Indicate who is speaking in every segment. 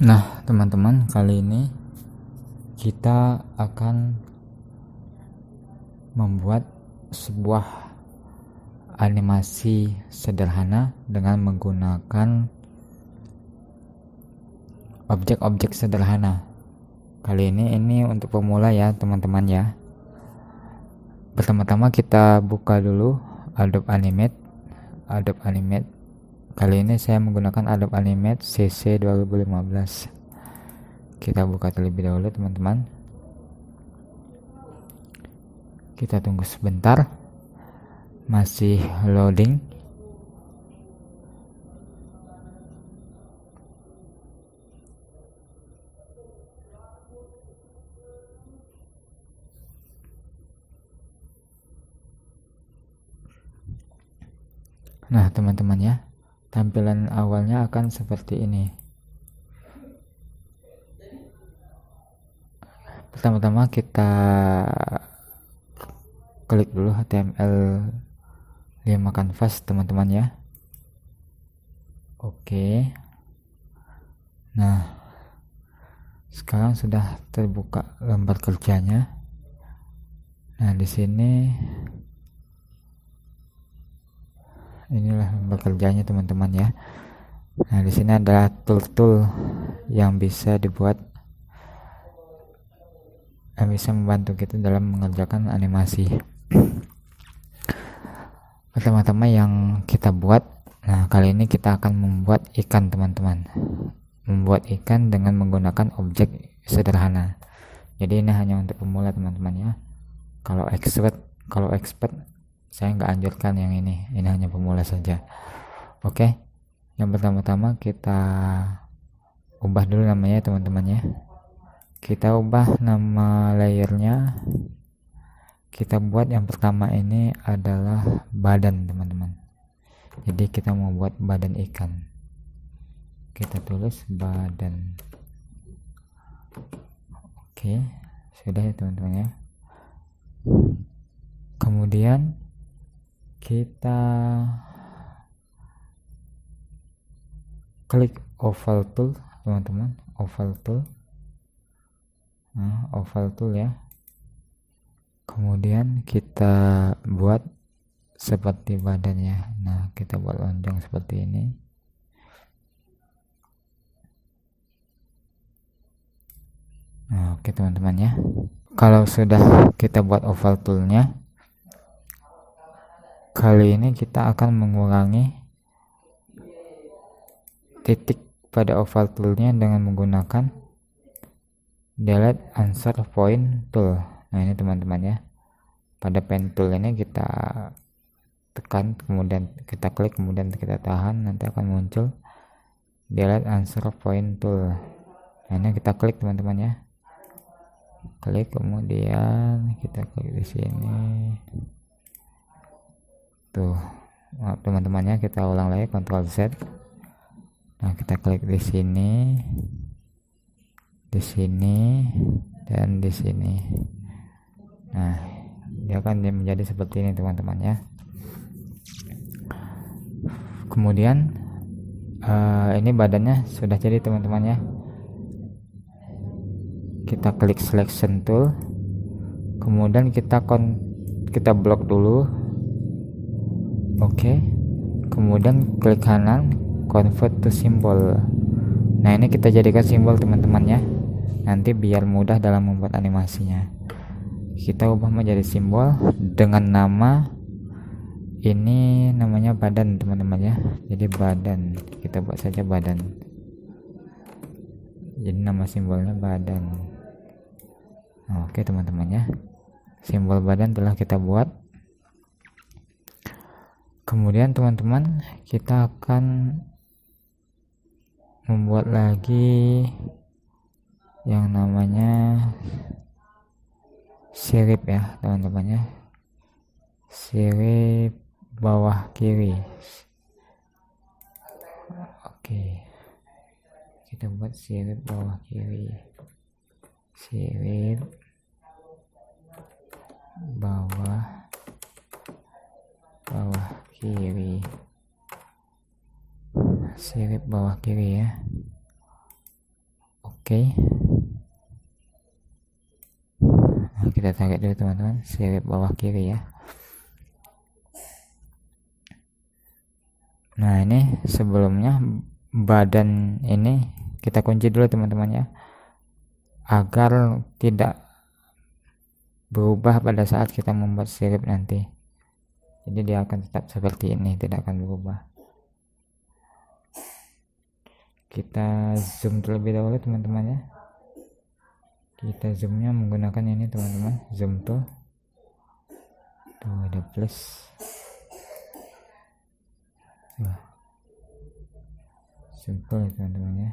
Speaker 1: Nah, teman-teman, kali ini kita akan membuat sebuah animasi sederhana dengan menggunakan objek-objek sederhana. Kali ini ini untuk pemula ya, teman-teman ya. Pertama-tama kita buka dulu Adobe Animate. Adobe Animate Kali ini saya menggunakan Adobe Animate CC 2015. Kita buka terlebih dahulu teman-teman. Kita tunggu sebentar. Masih loading. Nah, teman-teman ya tampilan awalnya akan seperti ini pertama-tama kita klik dulu HTML 5 canvas teman-teman ya oke nah sekarang sudah terbuka lembar kerjanya nah di sini inilah bekerjanya teman-teman ya nah di sini adalah tool-tool yang bisa dibuat yang eh, bisa membantu kita dalam mengerjakan animasi pertama-tama yang kita buat nah kali ini kita akan membuat ikan teman-teman membuat ikan dengan menggunakan objek sederhana jadi ini hanya untuk pemula teman-teman ya kalau expert kalau expert saya nggak anjurkan yang ini ini hanya pemula saja oke okay. yang pertama-tama kita ubah dulu namanya teman-teman ya kita ubah nama layernya kita buat yang pertama ini adalah badan teman-teman jadi kita mau buat badan ikan kita tulis badan oke sudah ya teman-teman ya kemudian kita klik oval tool teman-teman oval tool nah, oval tool ya kemudian kita buat seperti badannya nah kita buat lonjong seperti ini nah, oke teman-teman ya kalau sudah kita buat oval toolnya kali ini kita akan mengurangi titik pada oval toolnya dengan menggunakan delete answer point tool nah ini teman-teman ya pada pen tool ini kita tekan kemudian kita klik kemudian kita tahan nanti akan muncul delete answer point tool nah ini kita klik teman-teman ya klik kemudian kita klik di sini tuh nah, teman-temannya kita ulang lagi kontrol Z nah kita klik di sini di sini dan di sini nah dia akan menjadi seperti ini teman temannya kemudian uh, ini badannya sudah jadi teman temannya kita klik selection tool kemudian kita kon kita blok dulu Oke. Okay. Kemudian klik kanan convert to symbol. Nah, ini kita jadikan simbol teman-teman ya. Nanti biar mudah dalam membuat animasinya. Kita ubah menjadi simbol dengan nama ini namanya badan teman-teman ya. Jadi badan. Kita buat saja badan. Jadi nama simbolnya badan. Oke, teman-teman ya. Simbol badan telah kita buat kemudian teman-teman kita akan membuat lagi yang namanya sirip ya teman temannya ya sirip bawah kiri oke kita buat sirip bawah kiri sirip bawah bawah kiri sirip bawah kiri ya oke okay. nah, kita tarik dulu teman-teman sirip bawah kiri ya nah ini sebelumnya badan ini kita kunci dulu teman-teman ya agar tidak berubah pada saat kita membuat sirip nanti jadi dia akan tetap seperti ini tidak akan berubah kita zoom terlebih dahulu teman-teman ya kita zoomnya menggunakan ini teman-teman zoom tool tuh ada plus Wah. simple teman-teman ya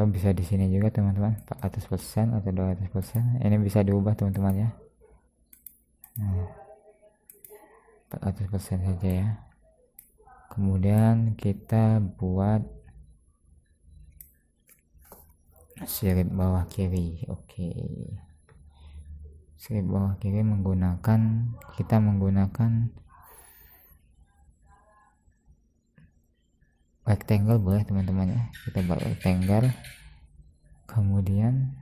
Speaker 1: atau oh, bisa di sini juga teman-teman 400% persen atau 200% persen ini bisa diubah teman-teman ya 400 nah, persen saja ya kemudian kita buat sirip bawah kiri oke okay. sirip bawah kiri menggunakan kita menggunakan rectangle boleh teman-teman ya kita buat rectangle kemudian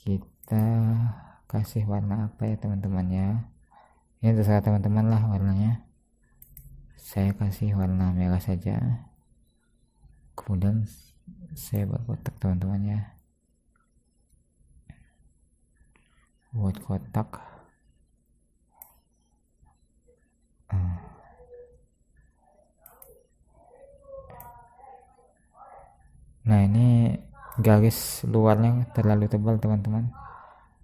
Speaker 1: kita kasih warna apa ya teman-teman ya ini terserah teman-teman lah warnanya saya kasih warna merah saja kemudian saya buat kotak teman-teman ya buat kotak ah. nah ini garis luarnya terlalu tebal teman-teman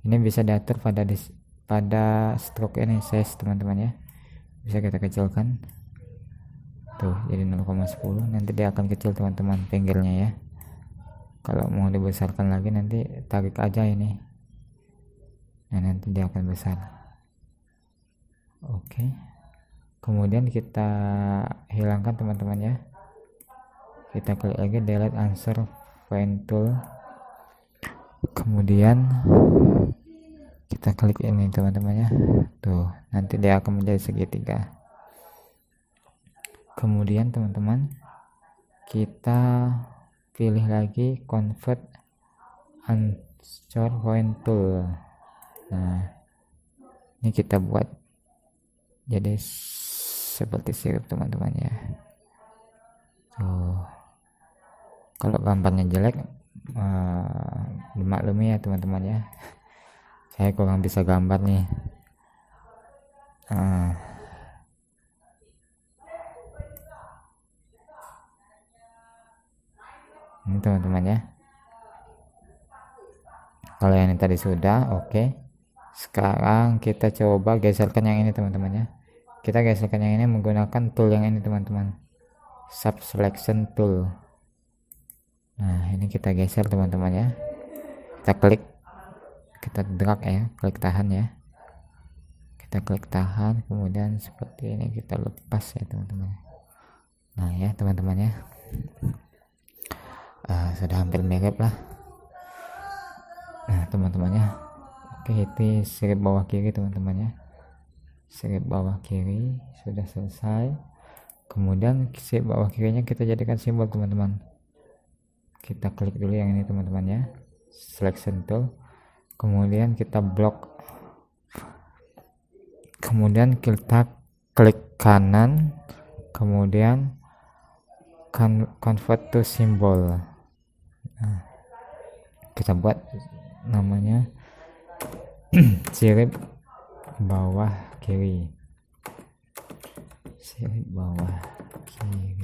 Speaker 1: ini bisa diatur pada dis pada stroke ini size teman-teman ya bisa kita kecilkan tuh jadi 0,10 nanti dia akan kecil teman-teman pinggirnya ya kalau mau dibesarkan lagi nanti tarik aja ini nah nanti dia akan besar oke kemudian kita hilangkan teman-teman ya kita klik lagi delete answer find tool kemudian kita klik ini teman-teman ya tuh nanti dia akan menjadi segitiga kemudian teman-teman kita pilih lagi convert answer point tool nah ini kita buat jadi seperti sirup teman-teman ya tuh kalau gambarnya jelek eh, dimaklumi ya teman-teman ya saya kurang bisa gambar nih eh. ini teman-teman ya kalau yang ini tadi sudah oke okay. sekarang kita coba geserkan yang ini teman-teman ya kita geserkan yang ini menggunakan tool yang ini teman-teman sub selection tool nah ini kita geser teman-teman ya kita klik kita drag ya klik tahan ya kita klik tahan kemudian seperti ini kita lepas ya teman-teman nah ya teman-teman ya uh, sudah hampir mirip lah nah teman-teman ya oke itu sirip bawah kiri teman-teman ya sirip bawah kiri sudah selesai kemudian sirip bawah kirinya kita jadikan simbol teman-teman kita klik dulu yang ini teman-teman ya selection tool kemudian kita blok kemudian kita klik kanan kemudian convert to symbol nah, kita buat namanya sirip bawah kiri sirip bawah kiri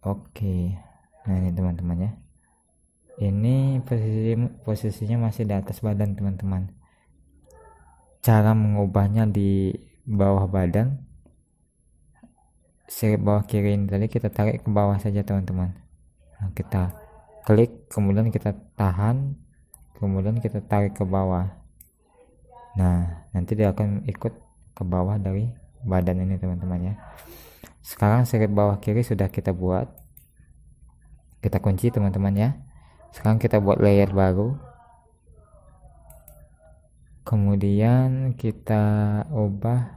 Speaker 1: Oke. Nah, ini teman-teman ya. Ini posisi posisinya masih di atas badan, teman-teman. Cara mengubahnya di bawah badan sirip bawah kiri ini tadi kita tarik ke bawah saja teman-teman nah, kita klik kemudian kita tahan kemudian kita tarik ke bawah nah nanti dia akan ikut ke bawah dari badan ini teman-teman ya sekarang sirip bawah kiri sudah kita buat kita kunci teman-teman ya sekarang kita buat layer baru kemudian kita ubah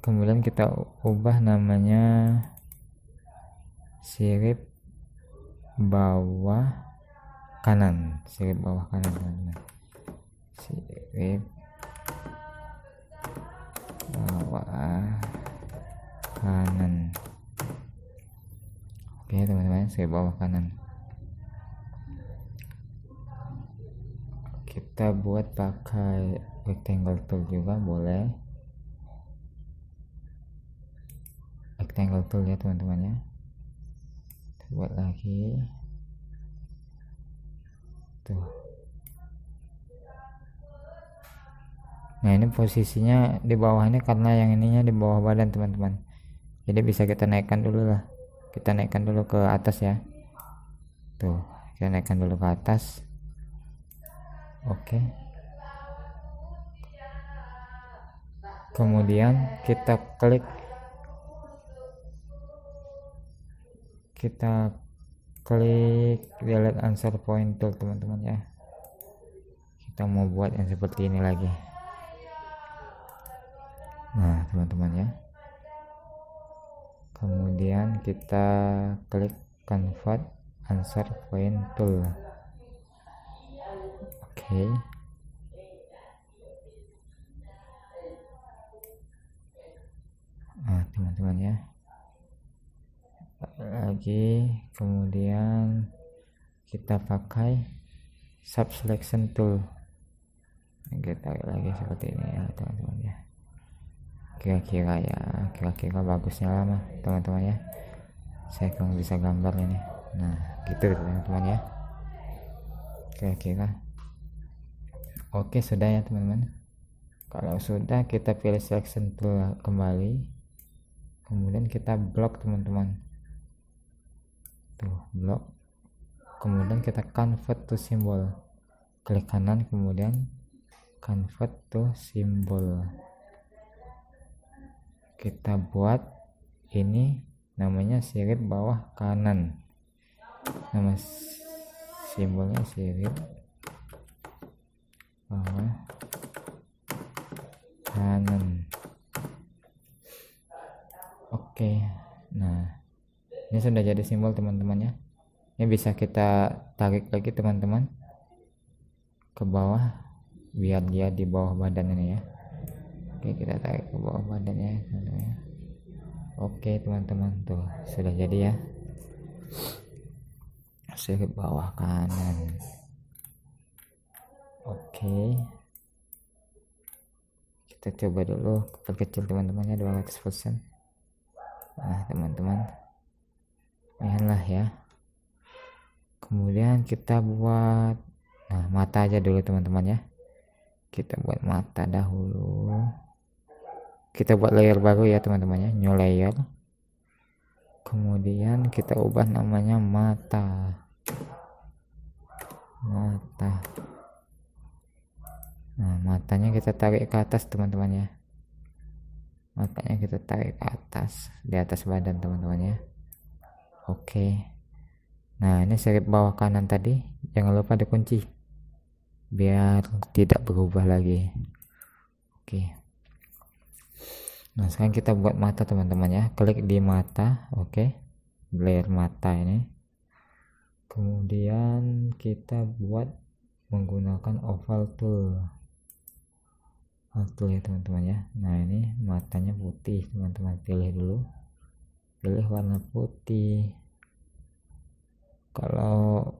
Speaker 1: kemudian kita ubah namanya sirip bawah kanan sirip bawah kanan sirip bawah kanan oke teman-teman saya bawah kanan kita buat pakai rectangle tool juga boleh rectangle tool ya teman-teman ya kita buat lagi tuh nah ini posisinya di bawah ini karena yang ininya di bawah badan teman-teman jadi bisa kita naikkan dulu lah kita naikkan dulu ke atas ya tuh kita naikkan dulu ke atas oke kemudian kita klik kita klik delete answer point tool teman-teman ya kita mau buat yang seperti ini lagi Nah, teman-teman ya. Kemudian kita klik convert answer point tool. Oke. Okay. Nah, teman-teman ya. Lagi kemudian kita pakai sub selection tool. Kita lagi seperti ini ya, teman-teman ya kira-kira ya kira-kira bagusnya lama, teman-teman ya saya kurang bisa gambar ini nah gitu teman-teman ya kira-kira oke sudah ya teman-teman kalau sudah kita pilih selection tool kembali kemudian kita block teman-teman tuh block. kemudian kita convert to symbol klik kanan kemudian convert to symbol kita buat ini namanya sirip bawah kanan nama simbolnya sirip bawah kanan oke nah ini sudah jadi simbol teman-teman ya ini bisa kita tarik lagi teman-teman ke bawah biar dia di bawah badan ini ya oke kita tarik ke bawah badannya ya. oke teman-teman tuh sudah jadi ya slip bawah kanan oke kita coba dulu perkecil teman-temannya 200% nah teman-teman lah ya kemudian kita buat nah mata aja dulu teman-teman ya kita buat mata dahulu kita buat layer baru ya teman-temannya new layer kemudian kita ubah namanya mata mata nah matanya kita tarik ke atas teman temannya matanya kita tarik ke atas di atas badan teman temannya oke nah ini serip bawah kanan tadi jangan lupa dikunci biar tidak berubah lagi oke Nah, sekarang kita buat mata teman-teman ya. Klik di mata, oke. Okay. Layer mata ini. Kemudian kita buat menggunakan oval tool. Oval tool ya teman-teman ya. Nah, ini matanya putih, teman-teman pilih dulu. Pilih warna putih. Kalau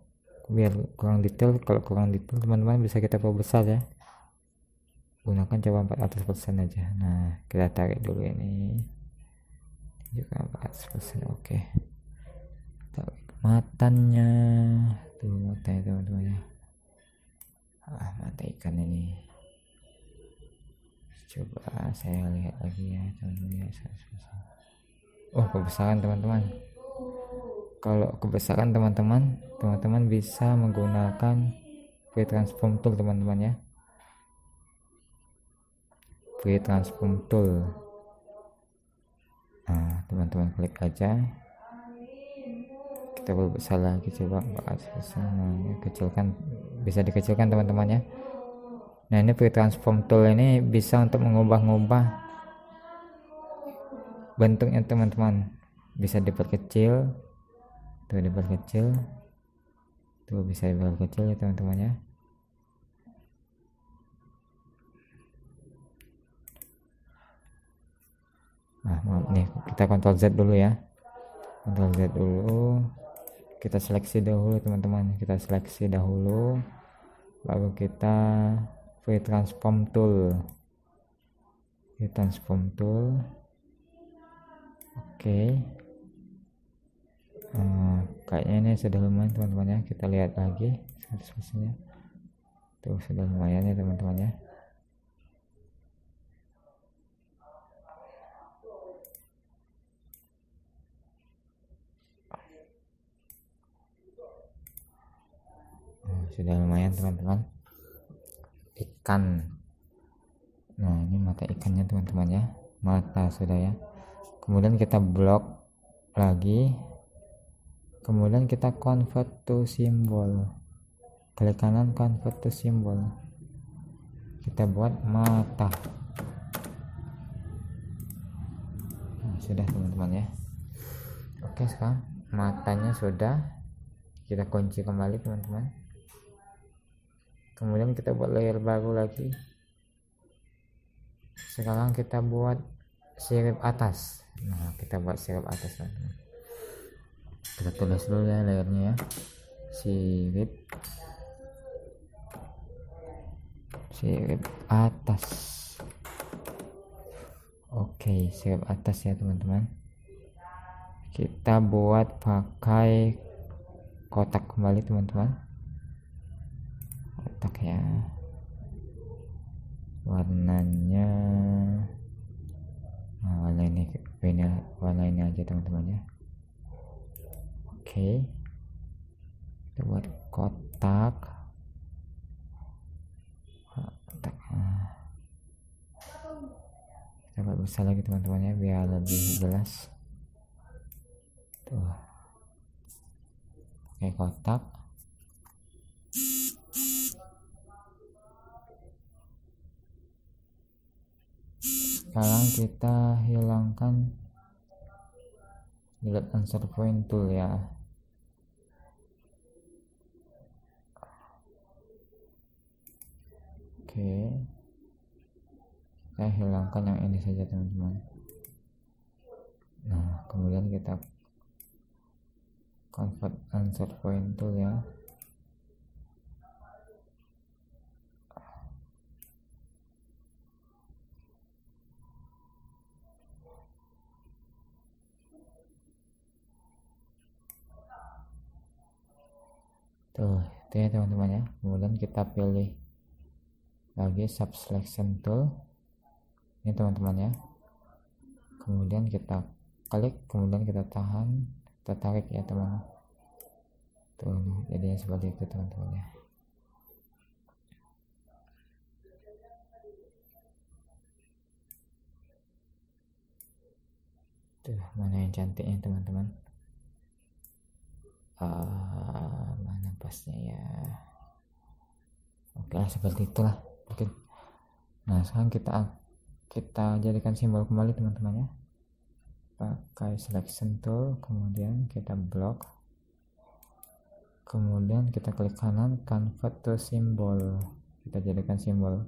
Speaker 1: biar kurang detail, kalau kurang detail teman-teman bisa kita perbesar ya gunakan coba 400% aja nah kita tarik dulu ini juga 400% oke okay. tarik Matanya tuh matanya teman-teman ya ah mata ikan ini coba saya lihat lagi ya teman-teman ya oh kebesaran teman-teman kalau kebesaran teman-teman teman-teman bisa menggunakan free transform tool teman-teman ya free transform tool nah teman-teman klik aja kita berbesar lagi coba nah, kecilkan bisa dikecilkan teman temannya nah ini free transform tool ini bisa untuk mengubah-ubah bentuknya teman-teman bisa diperkecil tuh diperkecil tuh bisa diperkecil ya teman temannya nah nih kita kontrol Z dulu ya kontrol Z dulu kita seleksi dahulu teman-teman kita seleksi dahulu lalu kita free transform tool free transform tool oke okay. uh, kayaknya ini sudah lumayan teman-teman ya kita lihat lagi tuh sudah lumayan ya teman-teman ya sudah lumayan teman-teman ikan nah ini mata ikannya teman-teman ya mata sudah ya kemudian kita blok lagi kemudian kita convert to symbol klik kanan convert to symbol kita buat mata nah, sudah teman-teman ya oke sekarang matanya sudah kita kunci kembali teman-teman kemudian kita buat layer baru lagi sekarang kita buat sirip atas nah kita buat sirip atas lagi kita tulis dulu ya layernya ya sirip sirip atas oke sirip atas ya teman-teman kita buat pakai kotak kembali teman-teman kotak ya warnanya nah, warna ini beda warna ini aja teman-teman ya oke okay. buat kotak kotak ah. kita buat besar lagi teman-teman ya biar lebih jelas tuh oke okay, kotak sekarang kita hilangkan delete answer point tool ya oke kita hilangkan yang ini saja teman-teman nah kemudian kita convert answer point tool ya tuh itu ya teman-teman ya kemudian kita pilih lagi sub selection tool ini teman-teman ya kemudian kita klik kemudian kita tahan kita tarik ya teman tuh jadinya seperti itu teman-teman ya tuh mana yang cantiknya teman-teman uh, mana pasnya ya oke okay, seperti itulah mungkin nah sekarang kita kita jadikan simbol kembali teman-teman ya pakai selection tool kemudian kita blok kemudian kita klik kanan convert to symbol kita jadikan simbol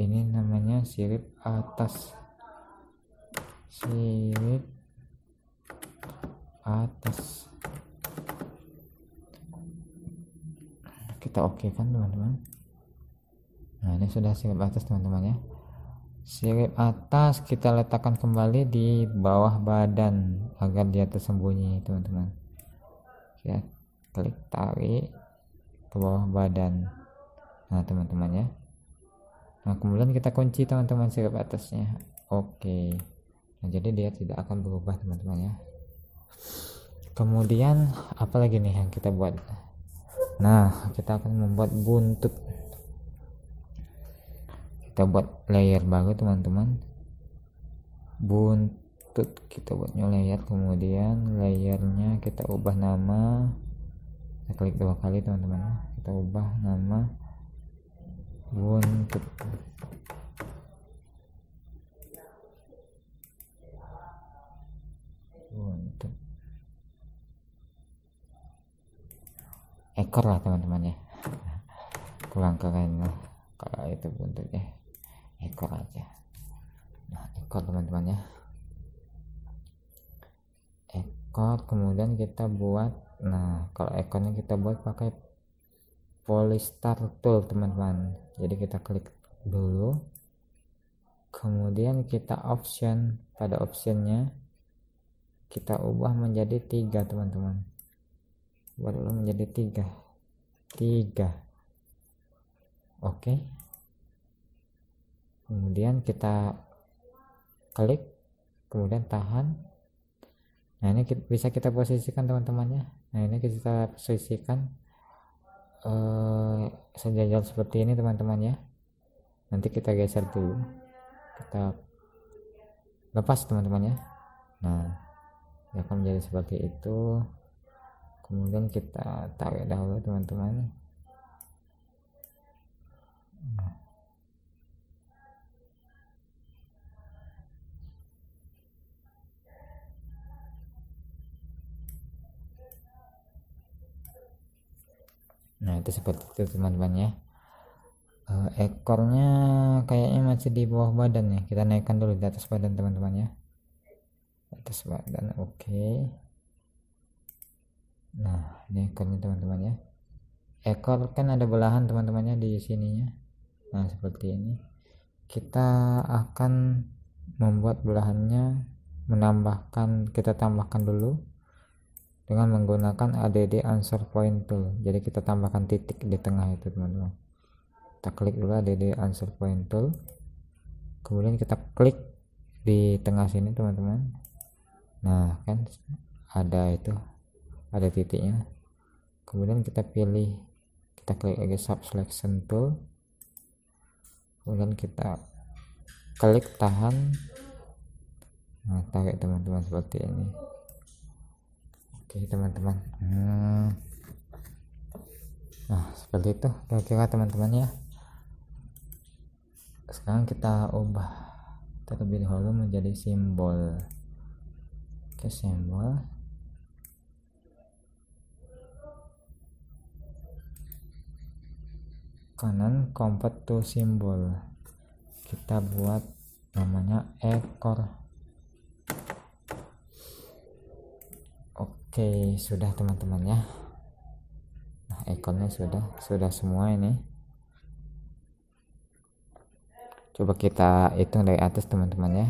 Speaker 1: ini namanya sirip atas sirip atas kita oke kan teman-teman nah ini sudah sirip atas teman-teman ya sirip atas kita letakkan kembali di bawah badan agar dia tersembunyi teman-teman ya klik tarik ke bawah badan nah teman-teman ya nah kemudian kita kunci teman-teman sirip atasnya oke nah jadi dia tidak akan berubah teman-teman ya kemudian apa lagi nih yang kita buat nah kita akan membuat buntut kita buat layer baru teman-teman buntut kita buatnya layer kemudian layernya kita ubah nama kita klik dua kali teman-teman kita ubah nama buntut buntut ekor lah teman-teman ya kurang keren lah kalau itu bentuknya ekor aja nah ekor teman-teman ya ekor kemudian kita buat nah kalau ekornya kita buat pakai polystar tool teman-teman jadi kita klik dulu kemudian kita option pada optionnya kita ubah menjadi tiga teman-teman berulang menjadi tiga tiga oke kemudian kita klik kemudian tahan nah ini kita, bisa kita posisikan teman-temannya nah ini kita posisikan eh, sejajar seperti ini teman temannya nanti kita geser dulu kita lepas teman temannya ya nah ya, akan menjadi seperti itu kemudian kita tarik dahulu teman-teman nah. itu seperti itu teman-teman ya uh, Ekornya kayaknya masih di bawah badan ya Kita naikkan dulu di atas badan teman-teman ya Atas badan oke okay nah ini ekornya teman-teman ya ekor eh, kan ada belahan teman-temannya di sininya nah seperti ini kita akan membuat belahannya menambahkan kita tambahkan dulu dengan menggunakan add answer point tool jadi kita tambahkan titik di tengah itu teman-teman kita klik dulu add answer point tool kemudian kita klik di tengah sini teman-teman nah kan ada itu ada titiknya kemudian kita pilih kita klik lagi sub selection tool kemudian kita klik tahan nah, tarik teman-teman seperti ini oke teman-teman hmm. nah seperti itu kira-kira teman-teman ya sekarang kita ubah terlebih dahulu menjadi simbol ke simbol kanan convert to simbol kita buat namanya ekor oke sudah teman-teman ya nah ekornya sudah sudah semua ini coba kita hitung dari atas teman-teman ya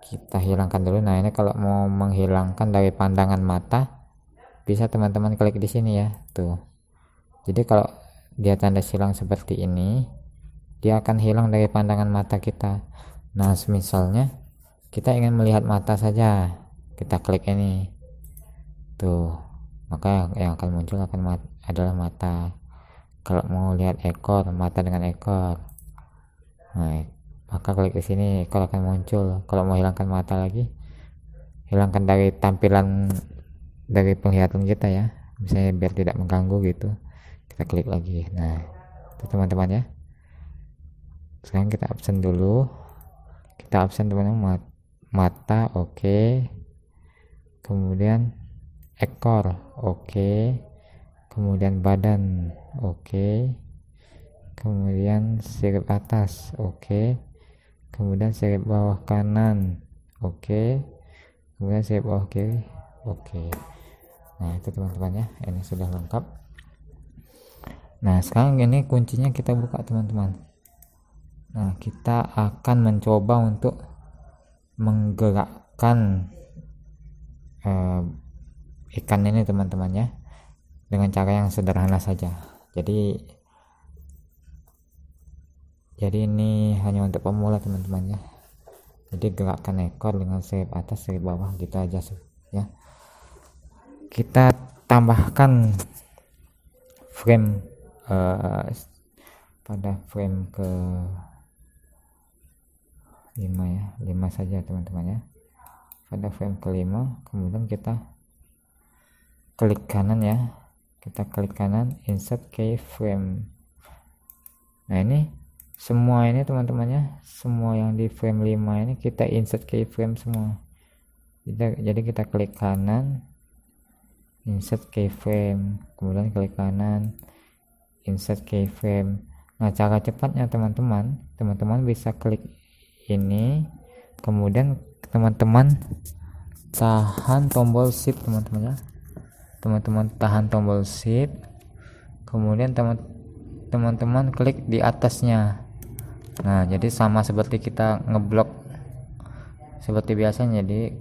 Speaker 1: kita hilangkan dulu nah ini kalau mau menghilangkan dari pandangan mata bisa teman-teman klik di sini ya tuh jadi kalau dia tanda silang seperti ini dia akan hilang dari pandangan mata kita nah misalnya kita ingin melihat mata saja kita klik ini tuh maka yang akan muncul akan mat adalah mata kalau mau lihat ekor mata dengan ekor nah, maka klik di sini ekor akan muncul kalau mau hilangkan mata lagi hilangkan dari tampilan dari penglihatan kita ya misalnya biar tidak mengganggu gitu kita klik lagi nah itu teman-teman ya sekarang kita absen dulu kita absen teman-teman mata oke okay. kemudian ekor oke okay. kemudian badan oke okay. kemudian sirip atas oke okay. kemudian sirip bawah kanan oke okay. kemudian sirip bawah kiri oke okay. nah itu teman-teman ya ini sudah lengkap nah sekarang ini kuncinya kita buka teman-teman nah kita akan mencoba untuk menggerakkan eh, ikan ini teman temannya dengan cara yang sederhana saja jadi jadi ini hanya untuk pemula teman temannya jadi gerakkan ekor dengan sayap atas sayap bawah gitu aja sih ya kita tambahkan frame uh, pada frame ke 5 ya 5 saja teman-teman ya pada frame kelima kemudian kita klik kanan ya kita klik kanan insert keyframe nah ini semua ini teman-temannya semua yang di frame 5 ini kita insert keyframe semua kita, jadi kita klik kanan insert keyframe kemudian klik kanan insert keyframe nah cara cepatnya teman-teman teman-teman bisa klik ini kemudian teman-teman tahan tombol shift teman-teman ya teman-teman tahan tombol shift kemudian teman teman klik di atasnya nah jadi sama seperti kita ngeblok seperti biasa jadi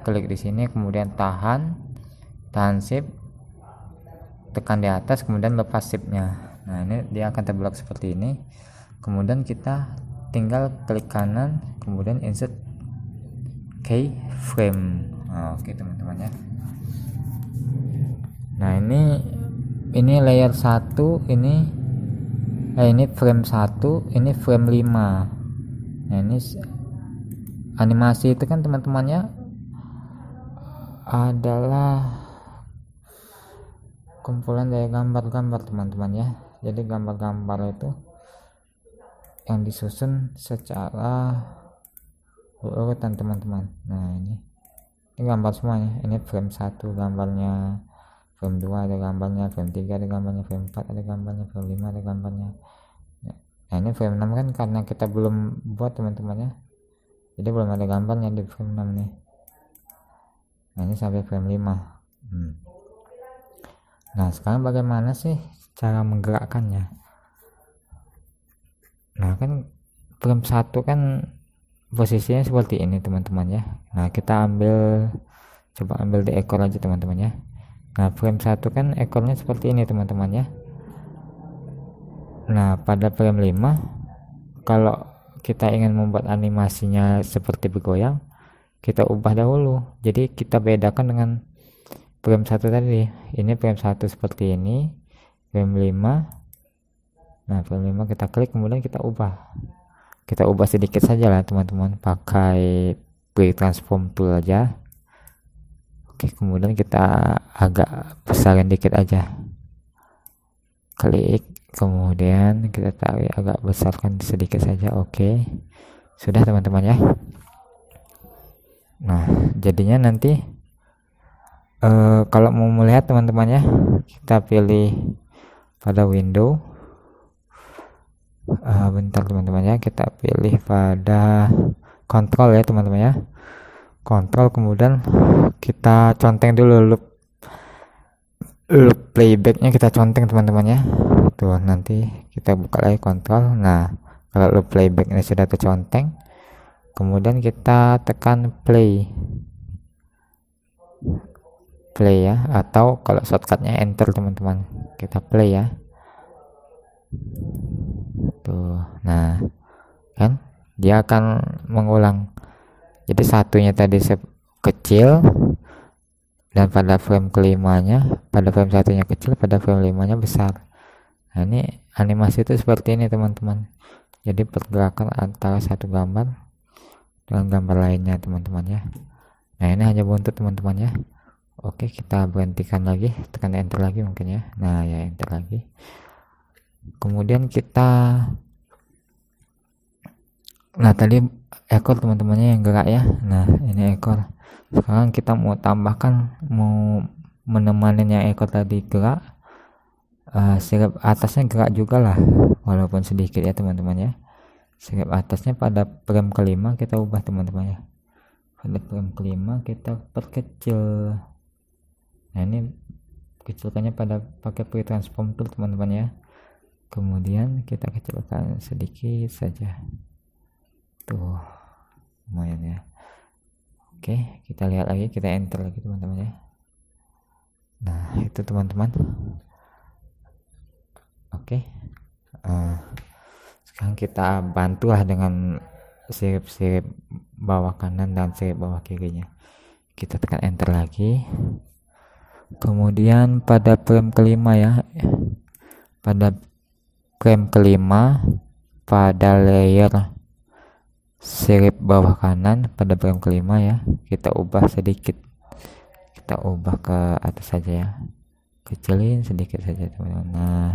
Speaker 1: klik di sini kemudian tahan tahan shift tekan di atas kemudian lepas sipnya nah ini dia akan terblok seperti ini kemudian kita tinggal klik kanan kemudian insert keyframe nah, oke okay, teman-teman ya nah ini ini layer 1 ini eh, ini frame 1 ini frame 5 nah ini animasi itu kan teman-temannya adalah kumpulan dari gambar-gambar teman-teman ya jadi gambar-gambar itu yang disusun secara urutan teman-teman nah ini ini gambar semuanya ini frame 1 gambarnya frame 2 ada gambarnya frame 3 ada gambarnya frame 4 ada gambarnya frame 5 ada gambarnya nah ini frame 6 kan karena kita belum buat teman-teman ya jadi belum ada gambarnya di frame 6 nih nah ini sampai frame 5 hmm. Nah, sekarang bagaimana sih cara menggerakkannya? Nah, kan frame satu kan posisinya seperti ini, teman-teman ya. Nah, kita ambil coba ambil di ekor aja, teman-teman ya. Nah, frame satu kan ekornya seperti ini, teman-teman ya. Nah, pada frame 5 kalau kita ingin membuat animasinya seperti bergoyang, kita ubah dahulu. Jadi, kita bedakan dengan frame satu tadi ini frame satu seperti ini frame 5 nah frame 5 kita klik kemudian kita ubah kita ubah sedikit saja lah teman-teman pakai pre transform tool aja oke kemudian kita agak besarin dikit aja klik kemudian kita tarik ya, agak besarkan sedikit saja oke sudah teman-teman ya nah jadinya nanti Eh, kalau mau melihat teman-teman ya kita pilih pada window uh, bentar teman-teman ya kita pilih pada kontrol ya teman-teman ya kontrol kemudian kita conteng dulu loop loop playbacknya kita conteng teman-teman ya tuh nanti kita buka lagi kontrol nah kalau loop playbacknya sudah terconteng kemudian kita tekan play play ya atau kalau shortcutnya enter teman-teman kita play ya tuh nah kan dia akan mengulang jadi satunya tadi kecil dan pada frame kelimanya pada frame satunya kecil pada frame limanya besar nah ini animasi itu seperti ini teman-teman jadi pergerakan antara satu gambar dengan gambar lainnya teman-teman ya nah ini hanya buntut teman-teman ya Oke, kita berhentikan lagi, tekan enter lagi mungkin ya. Nah, ya enter lagi. Kemudian kita Nah, tadi ekor teman-temannya yang gerak ya. Nah, ini ekor. Sekarang kita mau tambahkan mau menemani yang ekor tadi gerak. Uh, sirip atasnya gerak juga lah, walaupun sedikit ya teman-teman ya. Sirip atasnya pada frame kelima kita ubah teman-teman ya. Pada frame kelima kita perkecil nah ini kecilkannya pada pakai pre-transform tool teman-teman ya kemudian kita kecilkan sedikit saja tuh lumayan ya oke kita lihat lagi kita enter lagi teman-teman ya nah itu teman-teman oke uh, sekarang kita bantulah dengan sirip-sirip bawah kanan dan sirip bawah kirinya kita tekan enter lagi kemudian pada frame kelima ya pada frame kelima pada layer sirip bawah kanan pada frame kelima ya kita ubah sedikit kita ubah ke atas saja ya kecilin sedikit saja teman-teman nah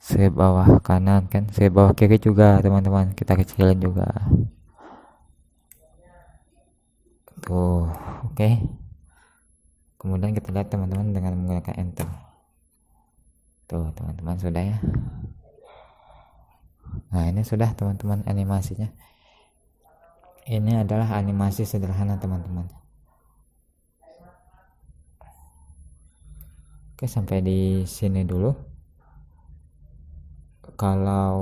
Speaker 1: sirip bawah kanan kan sirip bawah kiri juga teman-teman kita kecilin juga tuh oke okay kemudian kita lihat teman-teman dengan menggunakan enter tuh teman-teman sudah ya nah ini sudah teman-teman animasinya ini adalah animasi sederhana teman-teman oke sampai di sini dulu kalau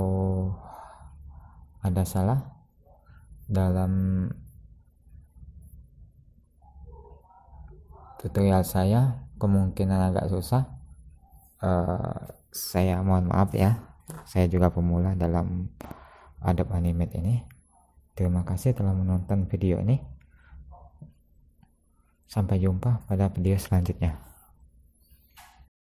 Speaker 1: ada salah dalam tutorial saya kemungkinan agak susah uh, saya mohon maaf ya saya juga pemula dalam adab animate ini terima kasih telah menonton video ini sampai jumpa pada video selanjutnya